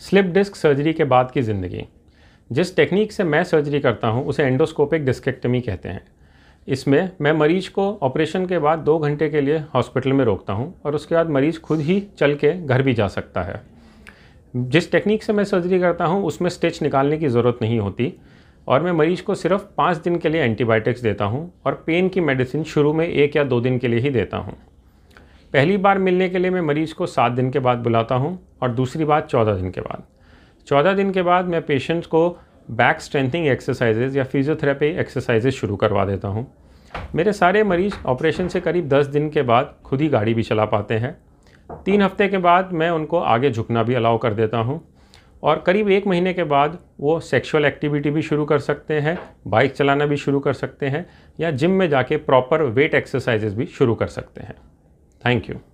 Slip disc surgery के बाद की ज़िंदगी जिस टेक्निक से मैं सर्जरी करता हूँ उसे एंडोस्कोपिक डिस्केक्टमी कहते हैं इसमें मैं मरीज को ऑपरेशन के बाद दो घंटे के लिए हॉस्पिटल में रोकता हूँ और उसके बाद मरीज़ खुद ही चल के घर भी जा सकता है जिस टेक्निक से मैं सर्जरी करता हूँ उसमें स्टिच निकालने की ज़रूरत नहीं होती और मैं मरीज़ को सिर्फ पाँच दिन के लिए एंटीबायोटिक्स देता हूँ और पेन की मेडिसिन शुरू में एक या दो दिन के लिए ही देता हूँ पहली बार मिलने के लिए मैं मरीज़ को सात दिन के बाद बुलाता हूँ और दूसरी बात चौदह दिन के बाद चौदह दिन के बाद मैं पेशेंट्स को बैक स्ट्रेंथनिंग एक्सरसाइजेज या फिजियोथेरेपी एक्सरसाइजेज शुरू करवा देता हूँ मेरे सारे मरीज़ ऑपरेशन से करीब दस दिन के बाद खुद ही गाड़ी भी चला पाते हैं तीन हफ्ते के बाद मैं उनको आगे झुकना भी अलाउ कर देता हूँ और करीब एक महीने के बाद वो सेक्सुअल एक्टिविटी भी शुरू कर सकते हैं बाइक चलाना भी शुरू कर सकते हैं या जिम में जाके प्रॉपर वेट एक्सरसाइजेज भी शुरू कर सकते हैं Thank you.